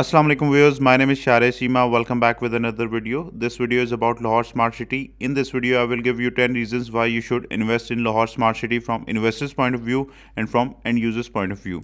Assalamu alaikum viewers, my name is Share Seema. Welcome back with another video. This video is about Lahore Smart City. In this video, I will give you 10 reasons why you should invest in Lahore Smart City from investor's point of view and from end user's point of view.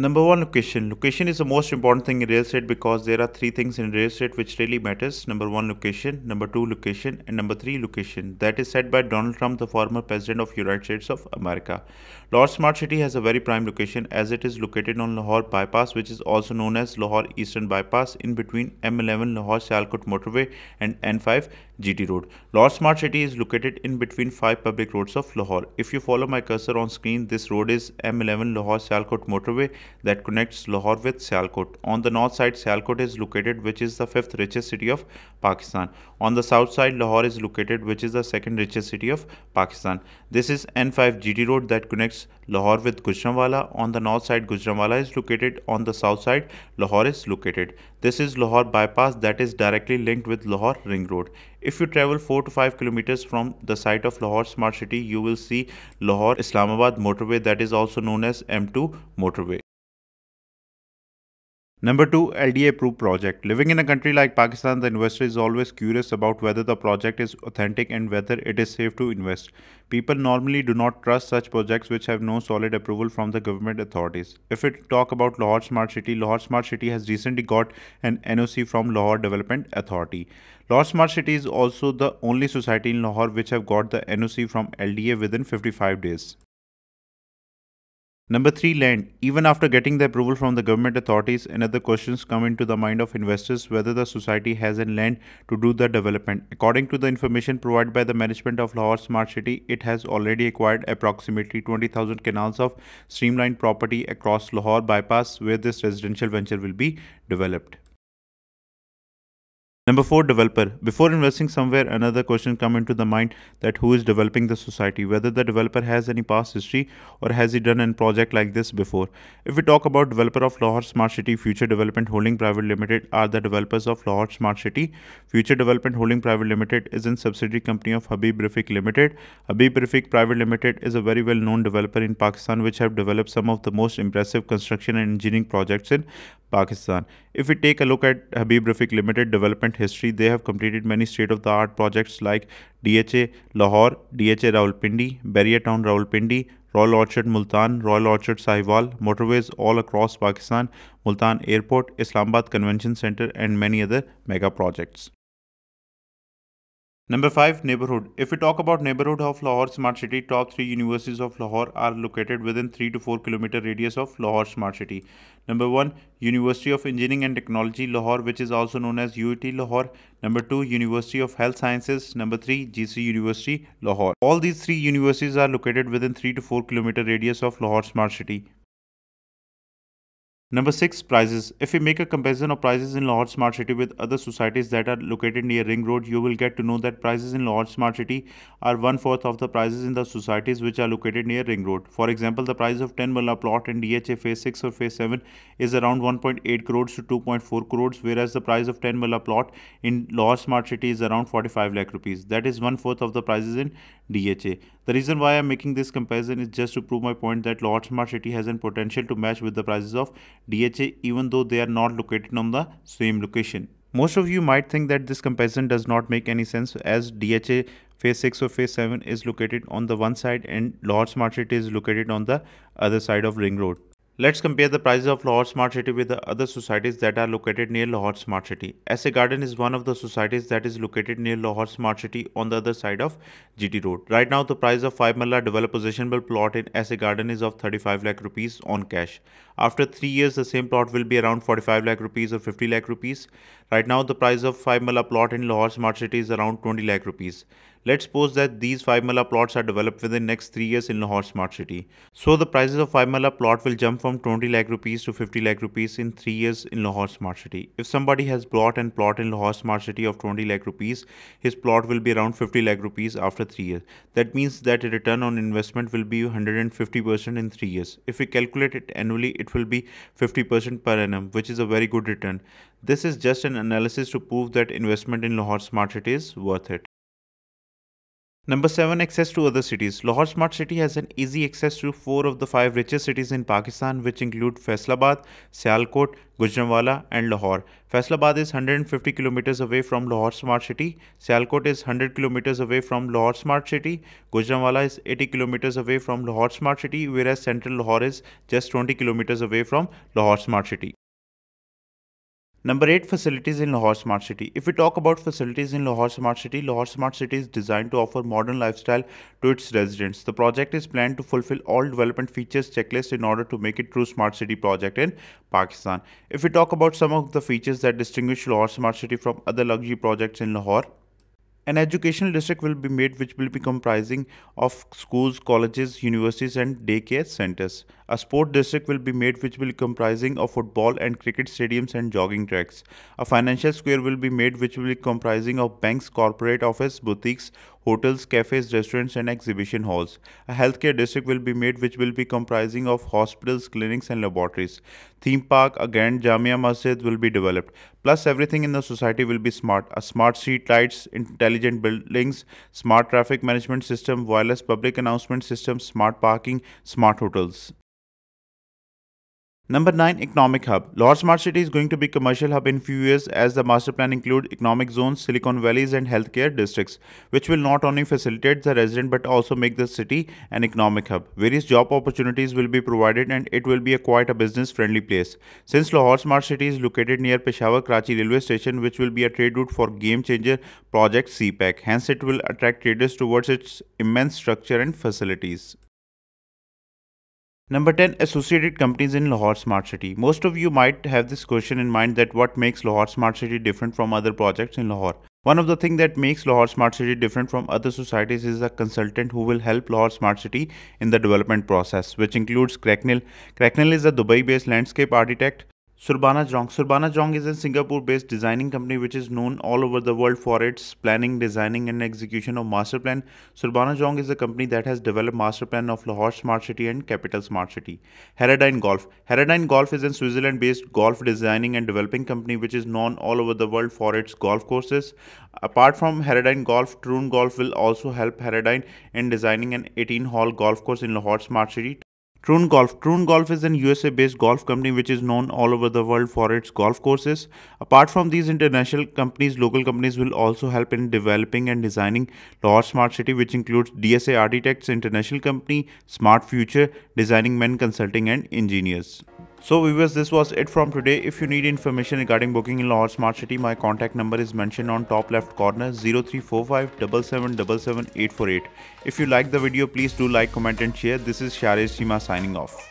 Number one, location. Location is the most important thing in real estate because there are three things in real estate which really matters. Number one, location. Number two, location. And number three, location. That is said by Donald Trump, the former president of United States of America. Lahore Smart City has a very prime location as it is located on Lahore Bypass, which is also known as Lahore Eastern Bypass in between M11 Lahore Sialkot Motorway and N5 GT Road. Lahore Smart City is located in between five public roads of Lahore. If you follow my cursor on screen, this road is M11 Lahore Sialkot motorway that connects Lahore with Sialkot. On the north side, Sialkot is located, which is the fifth richest city of Pakistan. On the south side, Lahore is located, which is the second richest city of Pakistan. This is N5 GT road that connects Lahore with Gujranwala. On the north side, Gujranwala is located. On the south side, Lahore is located. This is Lahore bypass that is directly linked with Lahore Ring Road. If you travel 4 to 5 kilometers from the site of Lahore Smart City, you will see Lahore Islamabad motorway that is also known as M2 motorway. Number 2 LDA approved project. Living in a country like Pakistan, the investor is always curious about whether the project is authentic and whether it is safe to invest. People normally do not trust such projects which have no solid approval from the government authorities. If we talk about Lahore Smart City, Lahore Smart City has recently got an NOC from Lahore Development Authority. Lahore Smart City is also the only society in Lahore which have got the NOC from LDA within 55 days. Number three, land. Even after getting the approval from the government authorities, another questions come into the mind of investors whether the society has an land to do the development. According to the information provided by the management of Lahore Smart City, it has already acquired approximately 20,000 canals of streamlined property across Lahore bypass where this residential venture will be developed. Number four, developer. Before investing somewhere, another question come into the mind that who is developing the society, whether the developer has any past history or has he done a project like this before. If we talk about developer of Lahore Smart City Future Development Holding Private Limited are the developers of Lahore Smart City. Future Development Holding Private Limited is a subsidiary company of Habib Rafiq Limited. Habib Rafiq Private Limited is a very well known developer in Pakistan which have developed some of the most impressive construction and engineering projects in Pakistan. If we take a look at Habib Rafiq Limited development history, they have completed many state-of-the-art projects like DHA Lahore, DHA Rawalpindi, Barrier Town Rawalpindi, Royal Orchard Multan, Royal Orchard Sahiwal, motorways all across Pakistan, Multan Airport, Islamabad Convention Center and many other mega projects. Number 5 Neighborhood If we talk about neighborhood of Lahore Smart City, top 3 universities of Lahore are located within 3 to 4 kilometer radius of Lahore Smart City. Number 1 University of Engineering and Technology Lahore which is also known as UET Lahore. Number 2 University of Health Sciences. Number 3 GC University Lahore. All these 3 universities are located within 3 to 4 kilometer radius of Lahore Smart City. Number six, prices. If we make a comparison of prices in Lahore Smart City with other societies that are located near Ring Road, you will get to know that prices in Lahore Smart City are one fourth of the prices in the societies which are located near Ring Road. For example, the price of 10 Mulla plot in DHA Phase 6 or Phase 7 is around 1.8 crores to 2.4 crores, whereas the price of 10 Mulla plot in Lahore Smart City is around 45 lakh rupees. That is one fourth of the prices in DHA. The reason why I am making this comparison is just to prove my point that Lahore Smart City has an potential to match with the prices of DHA even though they are not located on the same location. Most of you might think that this comparison does not make any sense as DHA phase 6 or phase 7 is located on the one side and Lord's market is located on the other side of ring road. Let's compare the prices of Lahore Smart City with the other societies that are located near Lahore Smart City. SA Garden is one of the societies that is located near Lahore Smart City on the other side of GT Road. Right now, the price of 5 Malla developed positionable plot in SA Garden is of 35 lakh rupees on cash. After 3 years, the same plot will be around 45 lakh rupees or 50 lakh rupees. Right now, the price of 5 mala plot in Lahore smart city is around 20 lakh rupees. Let's suppose that these 5 mala plots are developed within next 3 years in Lahore smart city. So the prices of 5 mala plot will jump from 20 lakh rupees to 50 lakh rupees in 3 years in Lahore smart city. If somebody has bought and plot in Lahore smart city of 20 lakh rupees, his plot will be around 50 lakh rupees after 3 years. That means that a return on investment will be 150% in 3 years. If we calculate it annually, it will be 50% per annum, which is a very good return. This is just an analysis to prove that investment in Lahore Smart City is worth it. Number 7 Access to other cities. Lahore Smart City has an easy access to 4 of the 5 richest cities in Pakistan which include Faisalabad, Sialkot, Gujranwala and Lahore. Faisalabad is 150 kilometers away from Lahore Smart City, Sialkot is 100 kilometers away from Lahore Smart City, Gujranwala is 80 kilometers away from Lahore Smart City whereas central Lahore is just 20 kilometers away from Lahore Smart City. Number 8 Facilities in Lahore Smart City. If we talk about facilities in Lahore Smart City, Lahore Smart City is designed to offer modern lifestyle to its residents. The project is planned to fulfill all development features checklist in order to make it true smart city project in Pakistan. If we talk about some of the features that distinguish Lahore Smart City from other luxury projects in Lahore, an educational district will be made which will be comprising of schools, colleges, universities and daycare centers. A sport district will be made which will be comprising of football and cricket stadiums and jogging tracks. A financial square will be made which will be comprising of banks, corporate office, boutiques, hotels, cafes, restaurants and exhibition halls. A healthcare district will be made which will be comprising of hospitals, clinics and laboratories. Theme park, a grand Jamia Masjid will be developed. Plus everything in the society will be smart. A smart street lights, intelligent buildings, smart traffic management system, wireless public announcement system, smart parking, smart hotels. Number 9 Economic Hub Lord Smart City is going to be commercial hub in few years as the master plan include economic zones, Silicon Valleys and healthcare districts which will not only facilitate the resident but also make the city an economic hub. Various job opportunities will be provided and it will be a quite a business friendly place. Since Lahore Smart City is located near Peshawar Karachi railway station which will be a trade route for game changer project CPAC hence it will attract traders towards its immense structure and facilities. Number 10 Associated companies in Lahore Smart City. Most of you might have this question in mind that what makes Lahore Smart City different from other projects in Lahore. One of the things that makes Lahore Smart City different from other societies is a consultant who will help Lahore Smart City in the development process, which includes Cracknell. Cracknell is a Dubai based landscape architect Surbana Jong. Surbana Jong is a Singapore based designing company which is known all over the world for its planning, designing, and execution of master plan. Surbana Jong is a company that has developed master plan of Lahore Smart City and Capital Smart City. Herodine Golf. Herodine Golf is a Switzerland based golf designing and developing company which is known all over the world for its golf courses. Apart from Herodine Golf, Troon Golf will also help Herodine in designing an 18 hole golf course in Lahore Smart City. Troon Golf. Troon Golf is an USA based golf company which is known all over the world for its golf courses. Apart from these international companies, local companies will also help in developing and designing large smart city which includes DSA Architects International Company, Smart Future, Designing Men Consulting and Engineers. So viewers this was it from today. If you need information regarding booking in Lahore Smart City my contact number is mentioned on top left corner 0345 If you like the video please do like comment and share. This is Sharish Sima signing off.